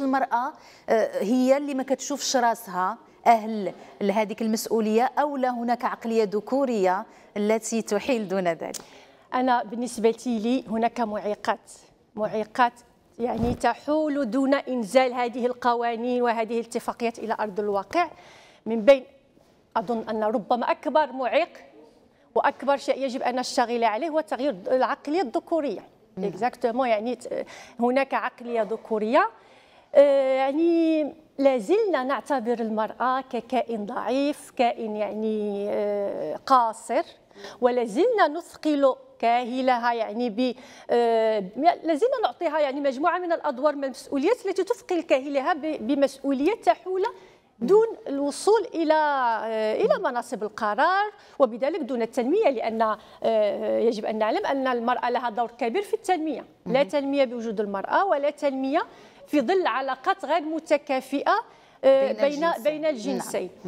المراه آه، هي اللي ما كتشوفش راسها اهل لهذيك المسؤوليه او لا هناك عقليه ذكوريه التي تحيل دون ذلك انا بالنسبه لي هناك معيقات معيقات يعني تحول دون انزال هذه القوانين وهذه الاتفاقيات الى ارض الواقع من بين اظن ان ربما اكبر معيق واكبر شيء يجب ان نشتغل عليه هو تغيير العقليه الذكوريه اكزاكتومون نعم. يعني هناك عقليه ذكوريه آه، يعني لازلنا نعتبر المرأة ككائن ضعيف كائن يعني آه، قاصر ولازلنا نثقل كاهلها يعني ب آه، لازلنا نعطيها يعني مجموعه من الادوار من المسؤوليات التي تثقل كاهلها بمسؤوليه تحول دون الوصول الى آه، الى مناصب القرار وبذلك دون التنميه لان آه، يجب ان نعلم ان المراه لها دور كبير في التنميه لا تنميه بوجود المراه ولا تنميه في ظل علاقات غير متكافئه آه، بين بين الجنسين نعم.